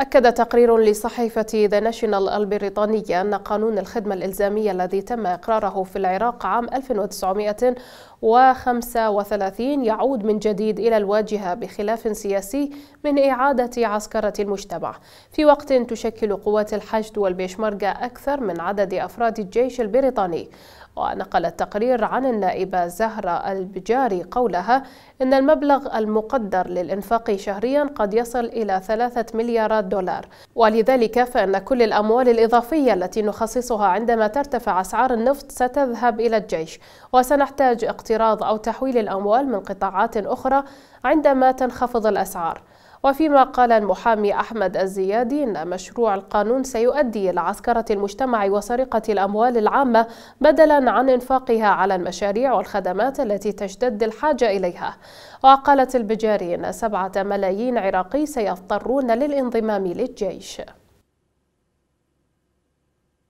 أكد تقرير لصحيفة ذا ناشونال البريطانية أن قانون الخدمة الإلزامية الذي تم إقراره في العراق عام 1935 يعود من جديد إلى الواجهة بخلاف سياسي من إعادة عسكرة المجتمع في وقت تشكل قوات الحشد والبيشمركة أكثر من عدد أفراد الجيش البريطاني ونقل التقرير عن النائبة زهرة البجاري قولها إن المبلغ المقدر للإنفاق شهريا قد يصل إلى ثلاثة مليارات دولار ولذلك فإن كل الأموال الإضافية التي نخصصها عندما ترتفع أسعار النفط ستذهب إلى الجيش وسنحتاج اقتراض أو تحويل الأموال من قطاعات أخرى عندما تنخفض الأسعار وفيما قال المحامي أحمد الزيادي أن مشروع القانون سيؤدي إلى عسكرة المجتمع وسرقة الأموال العامة بدلا عن إنفاقها على المشاريع والخدمات التي تشتد الحاجة إليها وقالت البجاري أن سبعة ملايين عراقي سيضطرون للانضمام للجيش